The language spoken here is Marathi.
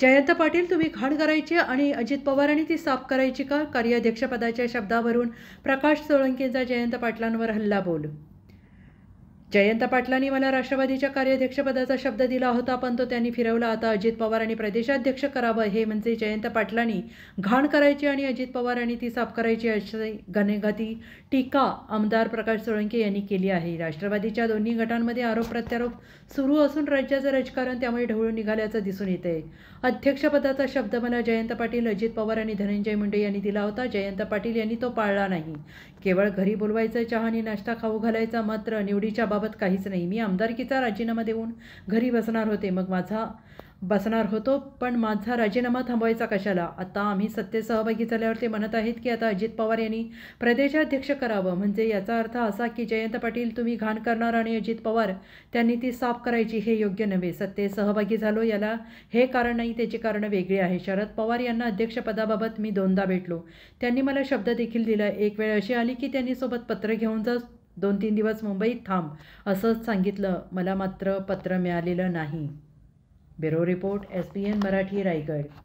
जयंत पाटील तुम्ही घाण करायची आणि अजित पवारांनी ती साफ करायची का कार्याध्यक्षपदाच्या शब्दावरून प्रकाश सोळंकींचा जयंत पाटलांवर हल्ला बोल जयंत पाटलांनी मला राष्ट्रवादीच्या कार्याध्यक्षपदाचा शब्द दिला होता पण तो त्यांनी फिरवला आता अजित पवार आणि प्रदेशाध्यक्ष करावं हे म्हणजे जयंत पाटलांनी घाण करायची आणि अजित पवार ती साफ करायची अशी घनेघाती टीका आमदार प्रकाश सोळंके यांनी केली आहे राष्ट्रवादीच्या दोन्ही गटांमध्ये आरोप प्रत्यारोप सुरू असून राज्याचं राजकारण त्यामुळे ढवळून निघाल्याचं दिसून येतंय अध्यक्षपदाचा शब्द मला जयंत पाटील अजित पवार आणि धनंजय मुंडे यांनी दिला होता जयंत पाटील यांनी तो पाळला नाही केवळ घरी बोलवायचं चहा आणि नाश्ता खाऊ घालायचा मात्र निवडीच्या बाबत याबाबत काहीच नाही मी आमदारकीचा राजीनामा देऊन घरी बसणार होते मग माझा बसणार होतो पण माझा राजीनामा थांबवायचा कशाला आता आम्ही सत्य सहभागी झाल्यावर ते म्हणत आहेत की आता अजित पवार यांनी प्रदेशाध्यक्ष करावं म्हणजे याचा अर्थ असा की जयंत पाटील तुम्ही घाण करणार आणि अजित पवार त्यांनी ती साफ करायची हे योग्य नव्हे सत्य सहभागी झालो याला हे कारण नाही त्याची कारण वेगळी आहे शरद पवार यांना अध्यक्षपदाबाबत मी दोनदा भेटलो त्यांनी मला शब्द देखील दिला एक वेळ अशी आली की त्यांनी सोबत पत्र घेऊन जा दोन तीन दिवस मुंबईत थांब असंच सांगितलं मला मात्र पत्र मिळालेलं नाही bureau report S P N Marathi Raigad